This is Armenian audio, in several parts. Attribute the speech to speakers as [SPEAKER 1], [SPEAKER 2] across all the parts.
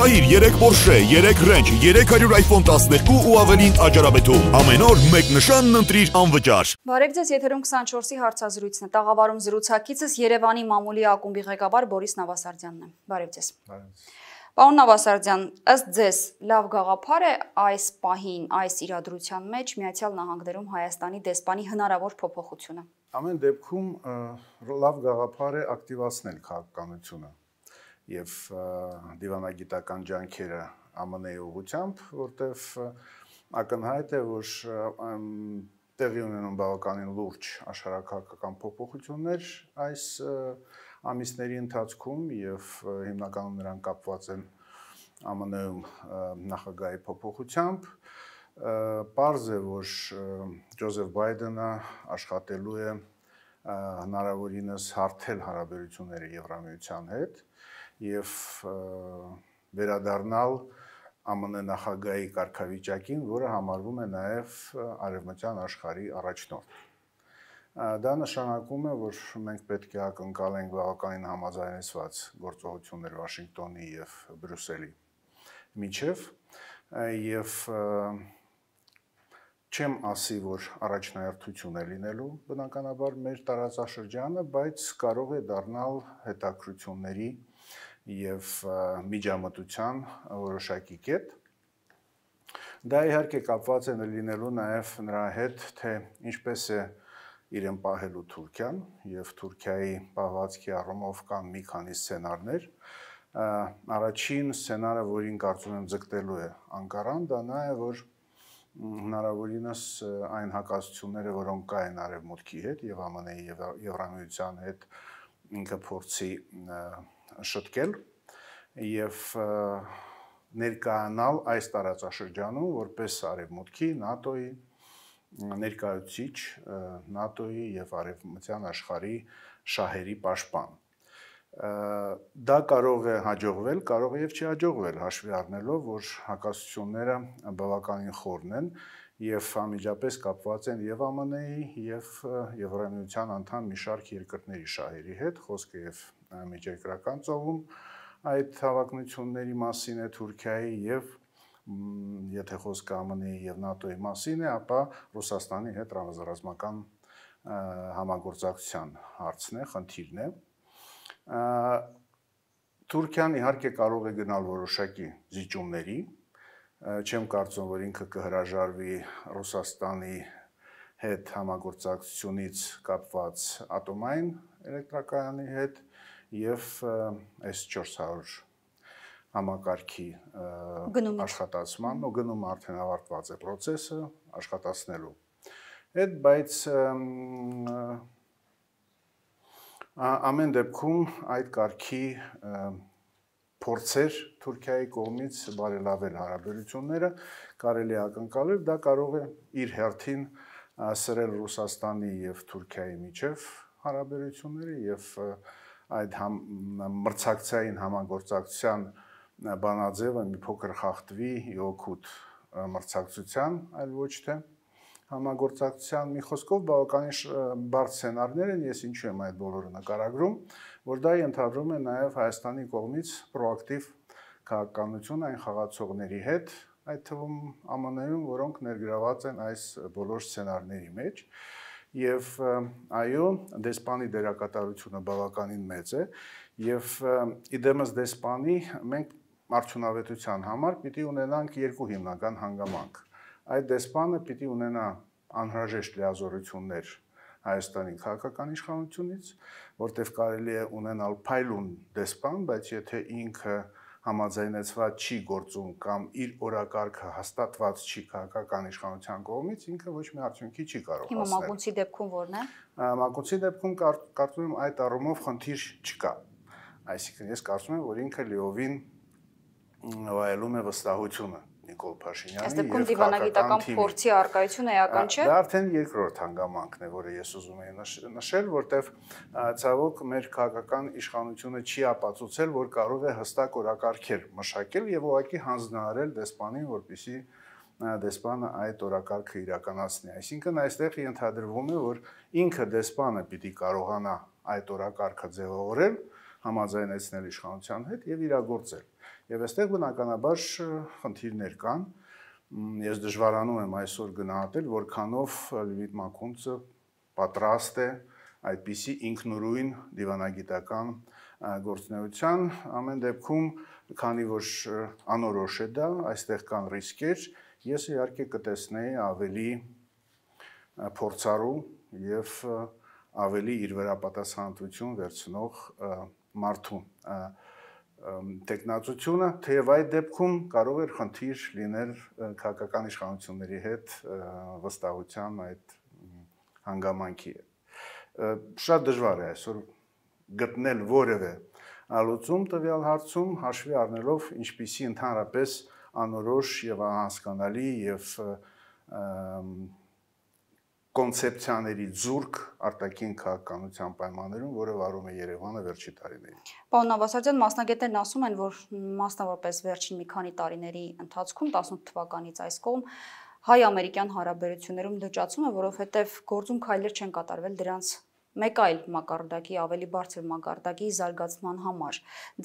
[SPEAKER 1] Շահիր 3 Porsche, 3 Range, 300 iPhone 12 ու ավելին աճարապետում։ Ամեն օր մեկ նշանն ընտրիր անվճար։
[SPEAKER 2] Բարև ձեզ, եթերում 24-ի հարցազրույցն է։ Տաղավարում զրուցակիցս Երևանի մամուլի ակումբի ղեկավար Բորիս Նավասարդյանն է։ Բարև ձեզ։ Բարև։ Պարոն Նավասարդյան, ըստ ձեզ լավ գաղափար է այս պահին, այս իրադրության մեջ Միացյալ Նահանգներում Հայաստանի դեսպանի հնարավոր փոփոխությունը։
[SPEAKER 1] Ամեն դեպքում լավ գաղափար է ակտիվացնել քաղաքականությունը եւ դիվանագիտական ջանքերը ԱՄՆ-ի ուղությամբ, որտեվ ակնհայտ է, որ տեղի ունենում բավականին լուրջ աշխարհակական փոփոխություններ այս ամիսների ընթացքում եւ հիմնականում նրանք կապված են ԱՄՆ-ում նախագահի փոփոխությամբ Պարզ է, որ Ջոզեֆ Բայդենը աշխատելու է հնարավորինս հարթել հարաբերությունները Եվրամիության հետ, և եւ վերադառնալ ԱՄՆ նախագահի կարգավիճակին, որը համարվում է նաեւ արևմտյան աշխարհի առաջնորդ։ Դա նշանակում է, որ մենք պետք է ակնկալենք բավականին համաձայնեցված գործողություններ Վաշինգտոնի եւ Բրյուսելի միջև եւ չեմ ասի, որ առաջնահերթություն է լինելու բնականաբար մեր տարածաշրջանը, բայց կարող է դառնալ հետաքրությունների եւ միջամտության որոշակի կետ։ Դա իհարկե կապված է լինելու նաեւ նրա հետ, թե ինչպես է իրեն պահելու Թուրքիան եւ Թուրքիայի պահվածքի առումով կան մի քանի սցենարներ։ Առաջին սցենարը, որին կարծում եմ ձգտելու է Անկարան, դա նա է, որ հնարավորինս այն հակասությունները, որոնք կային արևմուտքի հետ եւ ԱՄՆ-ի եւ Եվրամիության հետ ինքը փորձի և, և, և, և, և, և, և, և, և, շտկել եւ ներկայանալ այս տարածաշրջանում որպես արևմուտքի, ՆԱՏՕ-ի ներկայացիչ ՆԱՏՕ-ի եւ արևմտյան աշխարհի շահերի պաշտպան։ Դա կարող է հաջողվել, կարող է եւ չհաջողվել, հաշվի առնելով, որ հակասությունները բավականին խորն են եւ համիջապես կապված են եւ ԱՄՆ-ի եւ Եվրամիության անդամ մի շարք երկրների շահերի հետ, խոսքը եւ միջերկրական ծովում այդ հավակնությունների մասին է Թուրքիայի եւ եթե խոսքը ԱՄՆ-ի եւ ՆԱՏՕ-ի մասին է, ապա Ռուսաստանի հետ ռազմական համագործակցության հարցն է, խնդիրն է։ Թուրքիան իհարկե կարող է գնալ որոշակի զիջումների։ Չեմ կարծում, որ ինքը կհրաժարվի Ռուսաստանի հետ համագործակցությունից կապված ատոմային էլեկտրակայանի հետ, հետ եւ այս 400 համակարգի աշխատացման ու գնում արդեն ավարտված է process-ը աշխատացնելու։ Այդ բայց ամեն դեպքում այդ կարգի փորձեր Թուրքիայի կողմից բարելավել հարաբերությունները կարելի է ակնկալել, դա կարող է իր հերթին սրել Ռուսաստանի եւ Թուրքիայի միջև հարաբերությունները եւ և այդ համ մրցակցային համագործակցության բանաձևը մի փոքր խախտվի յոկուտ մրցակցության, այլ ոչ թե համագործակցության մի խոսքով բավականին բարձ սցենարներ են, ես ինչու եմ այդ բոլորը նկարագրում, որ դա ենթադրում է նաև Հայաստանի կողմից պրոակտիվ քաղաքականություն այն խաղացողների հետ, այդ թվում ԱՄՆ-ում, որոնք ներգրաված են այս բոլոր սցենարների մեջ, մեջ եւ այո դեսպանի դերակատարությունը բավականին մեծ է եւ իդեմս դեսպանի մենք արդյունավետության համար պիտի ունենանք երկու հիմնական հանգամանք այդ դեսպանը պիտի ունենա անհրաժեշտ լիազորություններ Հայաստանի քաղաքական իշխանությունից, որտեղ կարելի է ունենալ փայլուն դեսպան, բայց եթե ինքը ինք համաձայնեցված չի գործում կամ իր օրակարգը հաստատված չի քաղաքական իշխանության կողմից, ինքը ոչ մի արդյունքի չի կարող հասնել։ Հիմա մակունցի դեպքում ո՞րն է։ Մակունցի դեպքում կարծում եմ այդ առումով խնդիր չկա։ Այսինքն ես կարծում եմ, որ ինքը լիովին վայելում է վստահությունը Նիկոլ Փաշինյանի եւ դիվանագիտական փորձի
[SPEAKER 2] արկայությունը էական չէ։ Դա
[SPEAKER 1] արդեն երկրորդ հանգամանքն է, որը ես ուզում եի նշել, որտեվ ցավոք մեր քաղաքական իշխանությունը չի ապացուցել, որ կարող է հստակ օրակարգեր մշակել եւ ուղղակի հանձնարարել դեսպանին, որպիսի դեսպանը այդ օրակարգը իրականացնի։ Այսինքն այստեղ ենթադրվում է, որ ինքը դեսպանը պիտի կարողանա այդ օրակարգը ձևավորել, համաձայնեցնել իշխանության հետ եւ իրագործել։ Եվ այստեղ բնականաբար խնդիրներ կան։ Ես դժվարանում եմ այսօր գնահատել, որքանով Լիվիթ Մակունցը պատրաստ է այդպիսի ինքնուրույն դիվանագիտական գործնեության ամեն դեպքում քանի որ անորոշ է դա այստեղ կան ռիսկեր ես իհարկե կտեսնեի ավելի փորձառու եւ ավելի իր վրա պատասխանատվություն վերցնող մարդու տեխնացությունը, թեև այդ դեպքում կարող էր խնդիր լինել քաղաքական իշխանությունների հետ վստահության այդ հանգամանքի։ Շատ դժվար է այսօր գտնել որևէ ալուծում տվյալ հարցում հաշվի առնելով ինչպիսի ընդհանրապես անորոշ եւ անհասկանալի եւ կոնցեպցիաների ձուրկ արտաքին քաղաքականության պայմաններում, որը վարում է Երևանը վերջի տարիներին։
[SPEAKER 2] Պարոն Նավասարդյան, մասնագետներն ասում են, որ մասնավորապես վերջին մի քանի տարիների ընթացքում 18 թվականից այս կողմ հայ-ամերիկյան հարաբերություններում լճացում է, որովհետև գործում քայլեր չեն կատարվել դրանց մեկ այլ մակարդակի, ավելի բարձր մակարդակի զարգացման համար։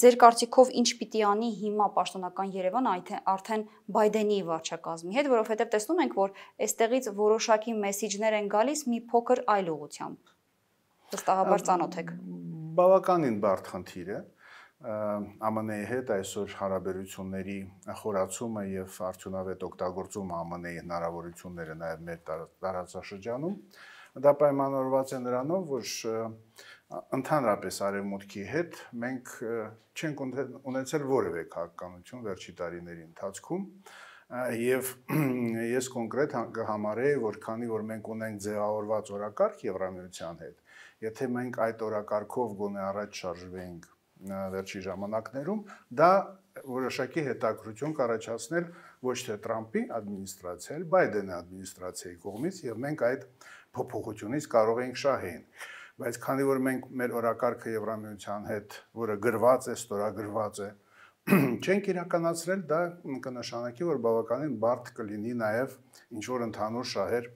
[SPEAKER 2] Ձեր կարծիքով ինչ պիտի անի հիմա պաշտոնական Երևանը, այդ արդեն Բայդենի վարչակազմի հետ, որովհետև տեսնում ենք, որ այստեղից որոշակի մեսիջներ են գալիս մի փոքր այլ ուղությամբ։ Վստահաբար ծանոթ եք։
[SPEAKER 1] Բավականին բարդ խնդիր է ԱՄՆ-ի հետ այսօր հարաբերությունների խորացումը եւ արդյունավետ օգտագործումը ԱՄՆ-ի հնարավորությունները նաեւ մեր տարածաշրջանում դա, դա, դա, դա, դա, դա, դա, դա, Դա պայմանավորված է նրանով, որ ընդհանրապես արևմուտքի հետ մենք չենք ունեցել որևէ քաղաքականություն վերջի տարիների ընթացքում եւ ես կոնկրետ համարեի, որ քանի որ մենք ունենք ձևավորված օրակարգ Եվրամիության հետ, եթե մենք այդ օրակարգով գոնե առաջ շարժվենք վերջի ժամանակներում, դա որոշակի հետաքրություն կառաջացնել ոչ թե Թրամփի ադմինիստրացիա, այլ Բայդենի ադմինիստրացիայի կողմից եւ մենք այդ փոփոխությունից կարող էինք շահել բայց քանի որ մենք մեր օրակարգը եվրամիության հետ, որը գրված է, ստորագրված է, չենք իրականացրել, դա կնշանակի, որ բավականին բարդ կլինի նաև ինչ որ ընդհանուր շահեր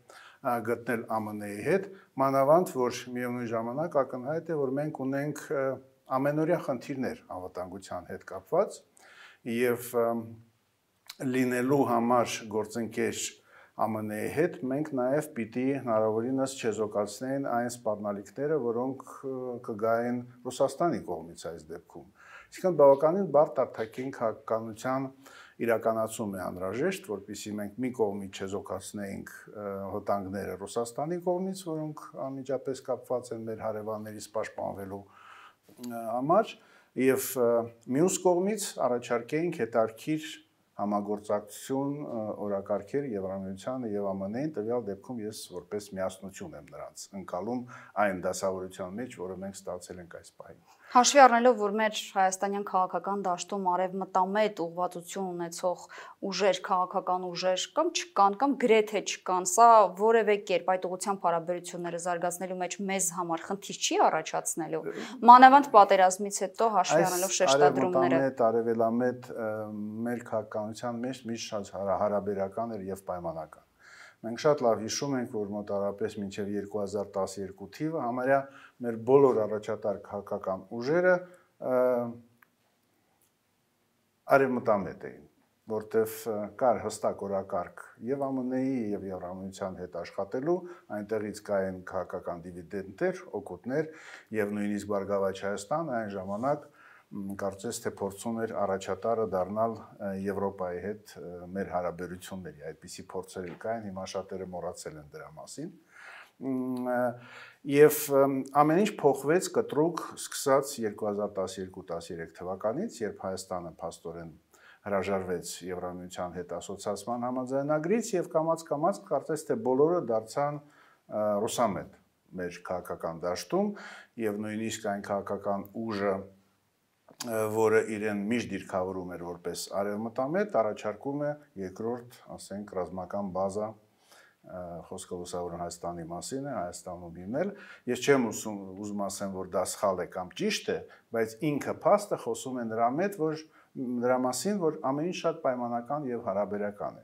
[SPEAKER 1] գտնել ԱՄՆ-ի հետ, մանավանդ որ միևնույն ժամանակ ակնհայտ է, որ մենք ունենք ամենօրյա խնդիրներ անվտանգության հետ կապված եւ լինելու համար գործընկեր ԱՄՆ-ի հետ, մենք նաև պիտի հնարավորինս չեզոքացնեն այն սպառնալիքները, որոնք կգային Ռուսաստանի կողմից այս դեպքում։ Իսկան բավականին բարդ արտաքին քաղաքականության իրականացում է անհրաժեշտ, որpիսի մենք մի կողմից չեզոքացնենք հոտանգները Ռուսաստանի կողմից, որոնք անմիջապես կապված են մեր հարևաններից պաշտպանվելու համար, եւ մյուս կողմից առաջարկենք հետարքիր համագործակցություն օրակարգեր եւ ռամիությանը եւ ԱՄՆ-ին տվյալ դեպքում ես որպես միասնություն եմ նրանց ընկալում այն դասավորության մեջ, որը մենք ստացել ենք այս պահին։
[SPEAKER 2] Հաշվի առնելով, որ մեր հայաստանյան քաղաքական դաշտում արևմտամետ ուղղվածություն ունեցող ուժեր, քաղաքական ուժեր կամ չկան, կամ գրեթե չկան, սա որևէ կերպ այդ ուղղությամբ հարաբերությունները զարգացնելու մեջ մեզ համար խնդիր չի առաջացնելու։ Մանավանդ պատերազմից հետո հաշվի առնելով շեշտադրումները։ Այս
[SPEAKER 1] արևմտամետ արևելամետ մեր քաղաքականության մեջ միշտ հարաբերական էր եւ պայմանական Մենք շատ լավ հիշում ենք, որ մոտարապես մինչև 2012 թիվը համարյա մեր բոլոր առաջատար քաղաքական ուժերը արևմտամետ էին, որտեվ կար հստակ օրակարգ եւ ԱՄՆ-ի եւ Եվրամիության հետ աշխատելու, այնտեղից կային քաղաքական դիվիդենդներ, օգուտներ եւ նույնիսկ Բարգավաճ Հայաստան այն ժամանակ կարծես թե փորձում էր առաջատարը դառնալ Եվրոպայի հետ մեր հարաբերությունների։ Այդպիսի փորձեր կային, հիմա շատերը մոռացել են դրա մասին։ Եվ ամեն ինչ փոխվեց կտրուկ սկսած 2012-13 թվականից, երբ Հայաստանը փաստորեն հրաժարվեց Եվրամիության հետ ասոցիացիան համաձայնագրից եւ կամած-կամած կարծես թե բոլորը դարձան ռուսամետ մեր քաղաքական դաշտում եւ նույնիսկ այն քաղաքական ուժը, որը իրեն միշտ դիրքավորում էր որպես արևմտամետ, առաջարկում է երկրորդ, ասենք, ռազմական բազա խոսքը լուսավորն Հայաստանի մասին է, Հայաստանում լինել։ Ես չեմ ուսում ուզում ասեմ, որ դա սխալ է կամ ճիշտ է, բայց ինքը փաստը խոսում է նրա մեջ, որ նրա մասին, որ ամեն ինչ շատ պայմանական եւ հարաբերական է։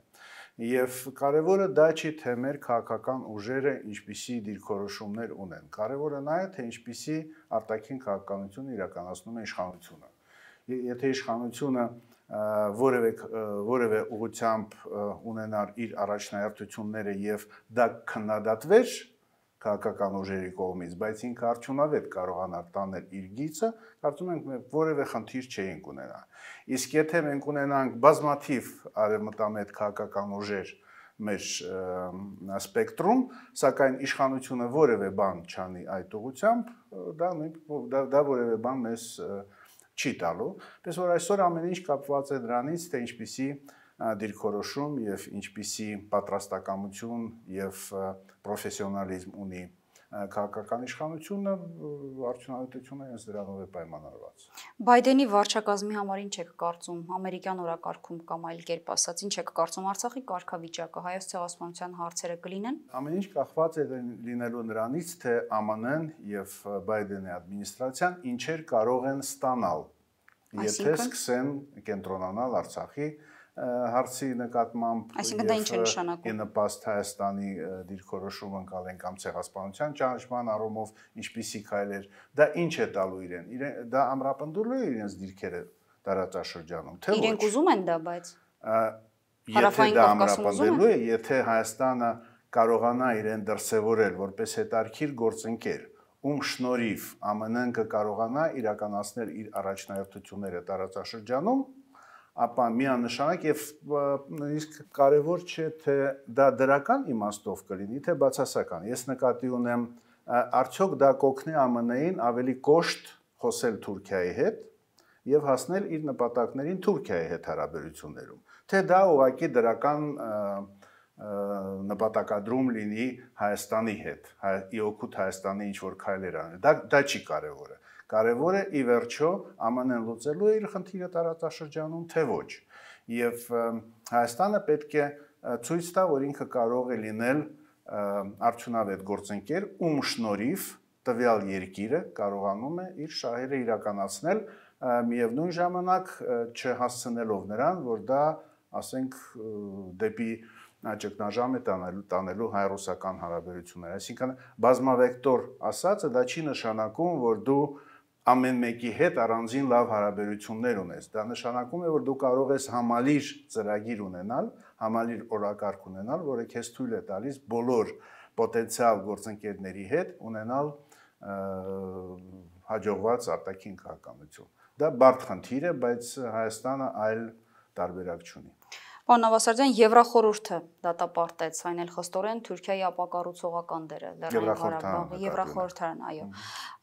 [SPEAKER 1] Եվ կարևորը դա չի թե մեր քաղաքական ուժերը ինչպիսի դիրքորոշումներ ունեն, կարևորը նա է թե ինչպիսի արտաքին քաղաքականությունը իրականացնում է իշխանությունը։ Եթե իշխանությունը որևէ որևէ ուղությամբ ունենար իր առաջնահերթությունները եւ դա քննադատվեր, քաղաքական ուժերի կողմից, բայց ինքը արդյունավետ կարողանար տանել իր գիծը, կարծում ենք մենք որևէ խնդիր չէինք ունենա։ Իսկ եթե մենք ունենանք բազմաթիվ արևմտամետ քաղաքական ուժեր մեր սպեկտրում, սակայն իշխանությունը որևէ բան չանի այդ ուղությամբ, դա դա, դա որևէ բան մեզ չի տալու։ Պես որ այսօր ամեն ինչ կապված է դրանից, թե ինչպիսի դիրքորոշում եւ ինչպիսի պատրաստակամություն եւ պրոֆեսիոնալիզմ ունի քաղաքական իշխանությունը արդյունավետությունը հենց դրանով է պայմանավորված։
[SPEAKER 2] Բայդենի վարչակազմի համար ինչ եք կարծում ամերիկյան օրակարգում կամ այլ կերպ ասած ինչ եք կարծում Արցախի կարգավիճակը հայոց ցեղասպանության հարցերը կլինեն։
[SPEAKER 1] Ամեն ինչ կախված է լինելու նրանից, թե ԱՄՆ-ն եւ Բայդենի ադմինիստրացիան ինչեր կարող են ստանալ, եթե սկսեն կենտրոնանալ Արցախի հարցի նկատմամբ այսինքն դա ինչ է նշանակում ենպաստ Հայաստանի դիրքորոշում անցալեն կամ ցեղասպանության ճանաչման առումով ինչպիսի քայլեր դա ինչ է տալու իրեն իրեն դա ամրապնդելու է իրենց դիրքերը տարածաշրջանում թե իրենք ուզում են դա բայց եթե դա ամրապնդելու է եթե Հայաստանը կարողանա իրեն դրսևորել որպես հետարքիր գործընկեր ում շնորհիվ ԱՄՆ-ն կկարողանա իրականացնել իր առաջնահերթությունները տարածաշրջանում ապա միանշանակ եւ նույնիսկ կարեւոր չէ թե դա դրական իմաստով կլինի, թե բացասական։ Ես նկատի ունեմ արդյոք դա կօգնի ԱՄՆ-ին ավելի կոշտ խոսել Թուրքիայի հետ եւ հասնել իր նպատակներին Թուրքիայի հետ հարաբերություններում։ Թե դա ուղղակի դրական նպատակադրում լինի Հայաստանի հետ, հայ, ի օգուտ Հայաստանի ինչ որ քայլեր անել։ Դա դա չի կարևորը։ Կարևորը ի վերջո ԱՄՆ-ն լուծելու է իր խնդիրը տարածաշրջանում, թե ոչ։ Եվ Հայաստանը պետք է ցույց տա, որ ինքը կարող է լինել արդյունավետ գործընկեր, ում շնորհիվ տվյալ երկիրը կարողանում է իր շահերը իրականացնել միևնույն ժամանակ չհասցնելով նրան, որ դա, ասենք, դեպի ճգնաժամ է տանելու տանելու հայ-ռուսական հարաբերությունները։ Այսինքն բազմավեկտոր ասածը դա չի նշանակում, որ դու ամեն մեկի հետ առանձին լավ հարաբերություններ ունես։ Դա նշանակում է, որ դու կարող ես համալիր ծրագիր ունենալ, համալիր օրակարգ ունենալ, որը քեզ թույլ է տալիս բոլոր պոտենցիալ գործընկերների հետ ունենալ հաջողված արտաքին քաղաքականություն։ Դա բարդ խնդիր է, բայց Հայաստանը այլ տարբերակ չունի։
[SPEAKER 2] Պարոն Նավասարդյան, Եվրախորհուրդը դատապարտեց, այն էլ խստորեն Թուրքիայի ապակառուցողական դերը Լեռնային Ղարաբաղի Եվրախորհրդարան, այո։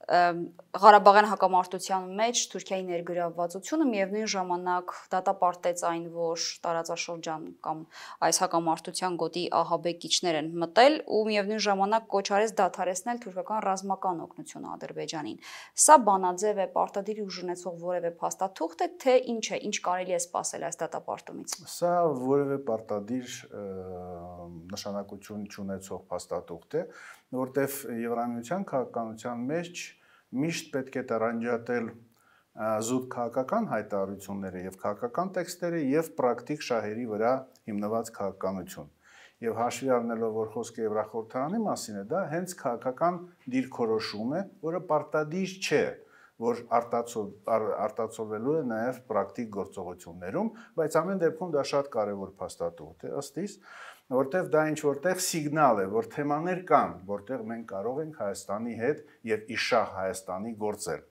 [SPEAKER 2] Ղարաբաղյան հակամարտության մեջ Թուրքիայի ներգրավվածությունը միևնույն ժամանակ դատապարտեց այն, որ տարածաշրջան կամ այս հակամարտության գոտի ահաբեկիչներ են մտել ու միևնույն ժամանակ կոչ արեց դադարեցնել թուրքական ռազմական օգնությունը Ադրբեջանին։ Սա բանաձև է պարտադիր ուժունեցող որևէ փաստաթուղթ է, թե ինչ է, ինչ կարելի է սпасել այս
[SPEAKER 1] դատապարտումից։ Սա որևէ պարտադիր նշանակություն չունեցող փաստաթուղթ է, որտեվ Եվրամիության քաղաքականության մեջ միշտ պետք է տարանջատել զուտ քաղաքական հայտարարությունները եւ քաղաքական տեքստերը եւ պրակտիկ շահերի վրա հիմնված քաղաքականություն։ Եվ հաշվի առնելով, որ խոսքը Եվրախորհրդարանի մասին է, դա հենց քաղաքական դիրքորոշում է, որը պարտադիր չէ, որ արտացով արտացովելու է նաև պրակտիկ գործողություններում, բայց ամեն դեպքում դա շատ կարևոր փաստաթուղթ է։ Ըստ իս, որտեղ դա ինչ որտեղ սիգնալ է, որ թեմաներ կան, որտեղ մենք կարող ենք Հայաստանի հետ եւ իշախ Հայաստանի գործել։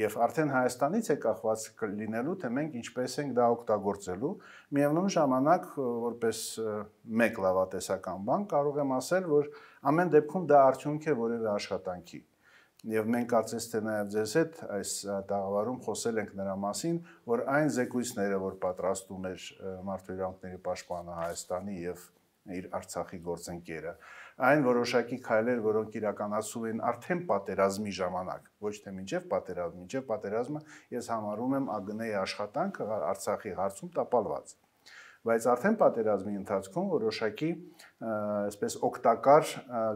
[SPEAKER 1] Եվ արդեն Հայաստանից է կախված լինելու, թե մենք ինչպես ենք դա օգտագործելու։ Միևնույն ժամանակ, որպես մեկ լավատեսական բան, կարող եմ ասել, որ ամեն դեպքում դա արդյունք է որևէ աշխատանքի եւ մենք կարծես թե նաեւ ձեզ հետ այս տաղավարում խոսել ենք նրա մասին, որ այն զեկույցները, որ պատրաստում էր մարդու իրավունքների պաշտպանը Հայաստանի եւ իր Արցախի գործընկերը, այն որոշակի քայլեր, որոնք իրականացում են արդեն պատերազմի ժամանակ, ոչ թե մինչև պատերազմ, մինչև պատերազմը ես համարում եմ ԱԳՆ-ի աշխատանքը Արցախի հարցում տապալված բայց արդեն պատերազմի ընթացքում որոշակի այսպես օգտակար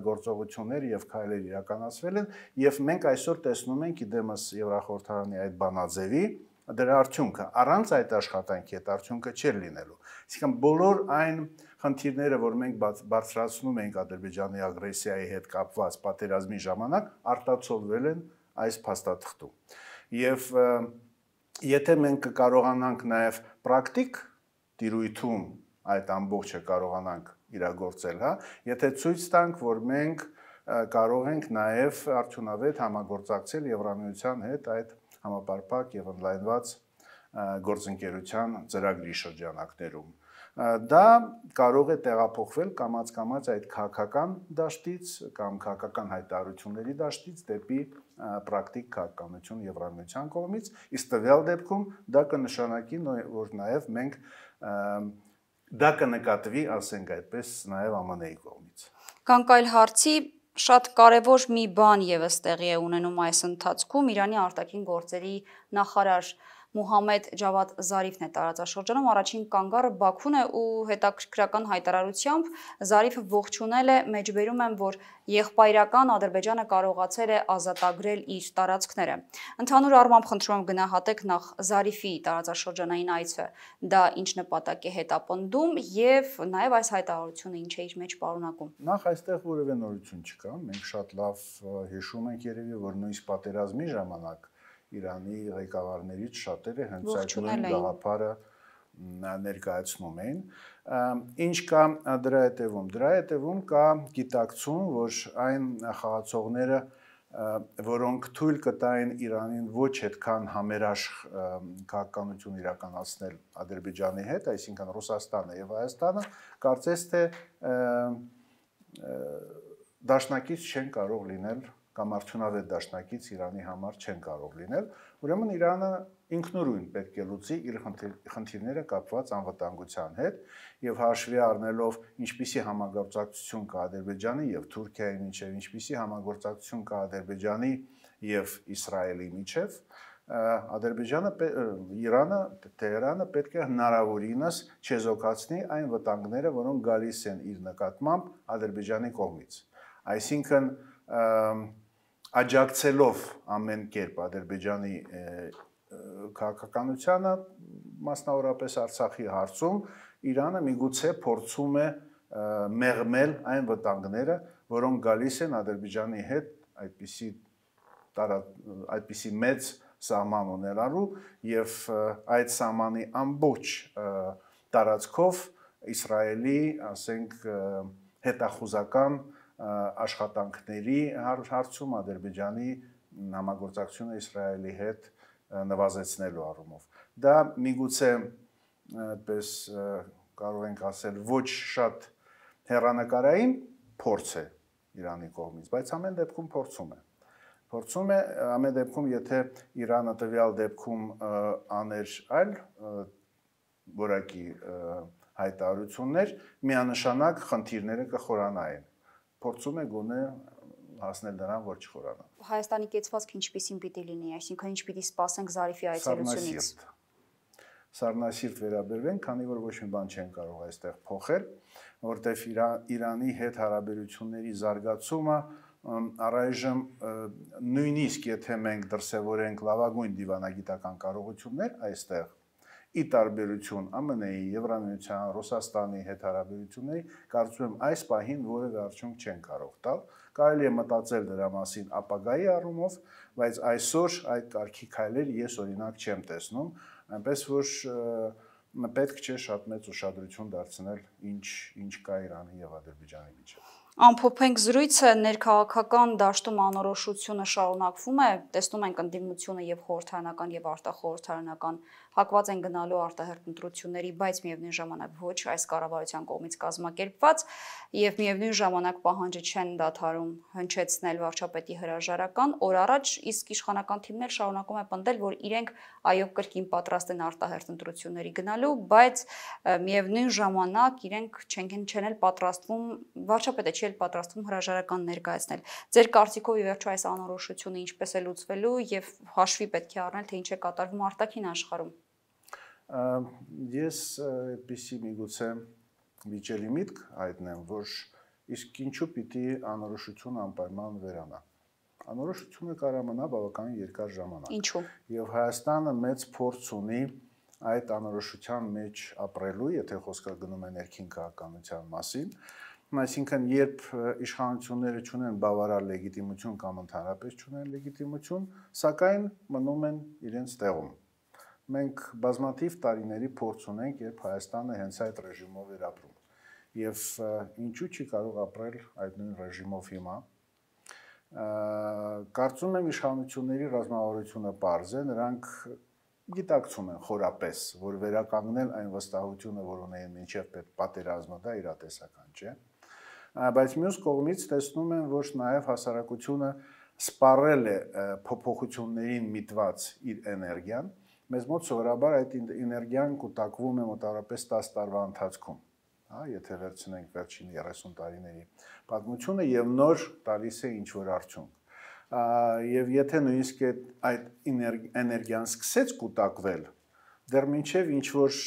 [SPEAKER 1] գործողություններ եւ քայլեր իրականացվել են եւ մենք այսօր տեսնում ենք իդեմս Եվրախորհրդարանի այդ բանաձևի դրա արդյունքը առանց այդ աշխատանքի այդ արդյունքը չէր լինելու։ Իսկան բոլոր այն խնդիրները, որ մենք բարձրացնում ենք Ադրբեջանի ագրեսիայի հետ կապված պատերազմի ժամանակ, արտացոլվել են այս փաստաթղթում։ Եվ եթե մենք կարողանանք նաև պրակտիկ դիրույթում այդ ամբողջը կարողանանք իրագործել, հա, եթե ցույց տանք, որ մենք կարող ենք նաև արդյունավետ համագործակցել Եվրամիության հետ այդ համապարփակ եւ ընդլայնված գործընկերության ծրագրի շրջանակներում։ Դա կարող է տեղափոխվել կամած-կամած այդ քաղաքական դաշտից կամ քաղաքական հայտարարությունների դաշտից դեպի պրակտիկ քաղաքականություն Եվրամիության կողմից, իսկ տվյալ դեպքում դա կնշանակի, որ նաև մենք դա կնկատվի, ասենք այդպես, նաև ԱՄՆ-ի կողմից։
[SPEAKER 2] Կանք այլ հարցի շատ կարևոր մի բան եւս տեղի է ունենում այս ընթացքում Իրանի արտաքին գործերի նախարար Մուհամեդ Ջավադ Զարիֆն է տարածաշրջանում առաջին կանգառը Բաքուն է ու հետաքրքրական հայտարարությամբ Զարիֆը ողջունել է մեջբերում են որ եղբայրական Ադրբեջանը կարողացել է ազատագրել իր տարածքները ընդհանուր առմամբ խնդրում գնահատեք նախ Զարիֆի տարածաշրջանային այցը դա ինչ նպատակ է հետապնդում եւ նաեւ այս հայտարարությունը ինչ է իր մեջ պարունակում
[SPEAKER 1] նախ այստեղ որևէ նորություն չկա մենք շատ լավ հիշում ենք երևի որ նույնիսկ պատերազմի ժամանակ Իրանի ղեկավարներից շատերը հենց այդ նույն գաղափարը ներկայացնում էին։ Ինչ կա դրա հետևում։ Դրա հետևում կա գիտակցում, որ այն խաղացողները, որոնք թույլ կտային Իրանին ոչ այդքան համերաշխ քաղաքականություն իրականացնել Ադրբեջանի հետ, այսինքն Ռուսաստանը եւ Հայաստանը, կարծես թե դաշնակից չեն կարող լինել կամ արդյունավետ դաշնակից Իրանի համար չեն կարող լինել։ Ուրեմն Իրանը ինքնուրույն պետք է լուծի իր խնդիրները կապված անվտանգության հետ եւ հաշվի առնելով ինչպիսի համագործակցություն կա Ադրբեջանի եւ Թուրքիայի միջեւ, ինչպիսի համագործակցություն կա Ադրբեջանի եւ Իսրայելի միջեւ, Ադրբեջանը Իրանը Թեհրանը պետք է հնարավորինս չեզոքացնի այն վտանգները, որոնք գալիս են իր նկատմամբ Ադրբեջանի կողմից։ Այսինքն աջակցելով ամեն կերպ Ադրբեջանի քաղաքականությանը, մասնավորապես Արցախի հարցում, Իրանը միգուցե փորձում է մեղմել այն վտանգները, որոնք գալիս են Ադրբեջանի հետ այդպիսի այդպիսի մեծ սահման ունենալու եւ այդ սահմանի ամբողջ տարածքով Իսրայելի, ասենք, հետախուզական աշխատանքների հարցում Ադրբեջանի համագործակցությունը Իսրայելի հետ նվազեցնելու առումով։ Դա միգուցե այդպես կարող ենք ասել ոչ շատ հերանեկարային փորձ է Իրանի կողմից, բայց ամեն դեպքում փորձում է փորձում է ամեն դեպքում եթե Իրանը տվյալ դեպքում աներ այլ որակի հայտարարություններ, միանշանակ խնդիրները կխորանային փորձում է գոնե հասնել նրան, որ չխորանա։
[SPEAKER 2] Հայաստանի կեցվածքը ինչպեսին պիտի լինի, այսինքն ինչ պիտի սպասենք Զարիֆի այցելությունից։
[SPEAKER 1] Սառնասիրտ վերաբերվենք, քանի որ ոչ մի բան չեն կարող այստեղ փոխել, որտեվ Իրանի հետ հարաբերությունների զարգացումը առայժմ նույնիսկ եթե մենք դրսևորենք լավագույն դիվանագիտական կարողություններ այստեղ ի տարբերություն ԱՄՆ-ի, Եվրամիության, Ռուսաստանի հետ հարաբերությունների, կարծում եմ այս պահին որևէ արդյունք չեն կարող տալ։ Կարելի է մտածել դրա մասին ապագայի առումով, բայց այսօր այդ կարգի քայլեր ես օրինակ չեմ տեսնում, այնպես որ պետք չէ շատ մեծ ուշադրություն դարձնել ինչ ինչ կա Իրանի եւ Ադրբեջանի միջեւ։
[SPEAKER 2] Ամփոփենք զրույցը ներքաղաքական դաշտում անորոշությունը շարունակվում է։ Տեսնում ենք ընդդիմությունը եւ խորհրդարանական եւ արտախորհրդարանական հակված են գնալու արտահերտ ընտրությունների, բայց միևնույն ժամանակ ոչ այս կառավարության կողմից կազմակերպված եւ միևնույն ժամանակ պահանջը չեն դադարում հնչեցնել վարչապետի հրաժարական օր առաջ, իսկ իշխանական թիմն էլ շարունակում է պնդել, որ իրենք այո կրկին պատրաստ են արտահերտ ընտրությունների գնալու, բայց միևնույն ժամանակ իրենք չեն չեն էլ պատրաստվում վարչապետը չի էլ պատրաստվում հրաժարական ներկայացնել։ Ձեր կարծիքով ի վերջո այս անորոշությունը ինչպես է լուծվելու եւ հաշվի պետք է առնել թե ինչ է կատարվում արտաքին աշխարհում
[SPEAKER 1] ես այդպեսի միգուցե վիճելի միտք հայտնեմ, որ իսկ ինչու պիտի անորոշություն անպայման վերանա։ Անորոշությունը կարող մնա բավական երկար ժամանակ։ Ինչու։ Եվ Հայաստանը մեծ փորձ ունի այդ անորոշության մեջ ապրելու, եթե խոսքը գնում է ներքին քաղաքականության մասին, այսինքն երբ իշխանությունները չունեն բավարար լեգիտիմություն կամ ընդհանրապես չունեն լեգիտիմություն, սակայն մնում են իրենց տեղում մենք բազմաթիվ տարիների փորձ ունենք, երբ Հայաստանը հենց այդ ռեժիմով էր ապրում։ Եվ ինչու չի կարող ապրել այդ նույն ռեժիմով հիմա։ Կարծում եմ իշխանությունների ռազմավարությունը པարզ է, նրանք գիտակցում են խորապես, որ վերականգնել այն վստահությունը, որ ունեին մինչև պատերազմը, դա իրատեսական չէ։ Բայց մյուս կողմից տեսնում են, որ նաև հասարակությունը սպառել է փոփոխություններին միտված իր էներգիան, մեզ մոտ սովորաբար այդ էներգիան կուտակվում է մոտավորապես 10 տարվա ընթացքում հա եթե վերցնենք վերջին 30 տարիների պատմությունը եւ նոր տալիս է ինչ որ արդյունք եւ եթե նույնիսկ այդ էներգիան սկսեց կուտակվել դեռ մինչեւ ինչ որ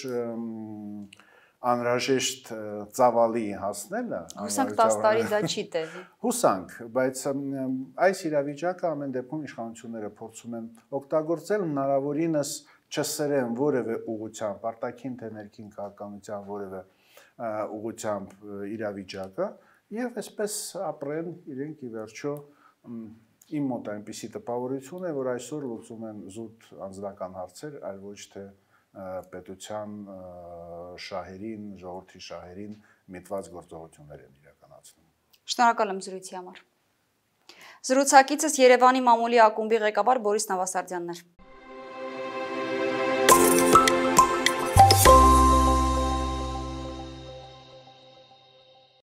[SPEAKER 1] անհրաժեշտ ծավալի հասնելը հուսանք 10 տարի դա չի տևի հուսանք բայց այս իրավիճակը ամեն դեպքում իշխանությունները փորձում են օգտագործել հնարավորինս չսրեն որևէ ուղությամբ, արտաքին թե ներքին քաղաքականության որևէ ուղությամբ իրավիճակը եւ այսպես ապրեն իրենք ի վերջո իմ մոտ այնպիսի տպավորություն է, որ այսօր լուծում են զուտ անձնական հարցեր, այլ ոչ թե պետության շահերին, ժողովրդի շահերին միտված գործողություններ են իրականացնում։
[SPEAKER 2] Շնորհակալ եմ զրույցի համար։ Զրուցակիցս Երևանի մամուլի ակումբի ղեկավար Բորիս Նավասարդյանն էր։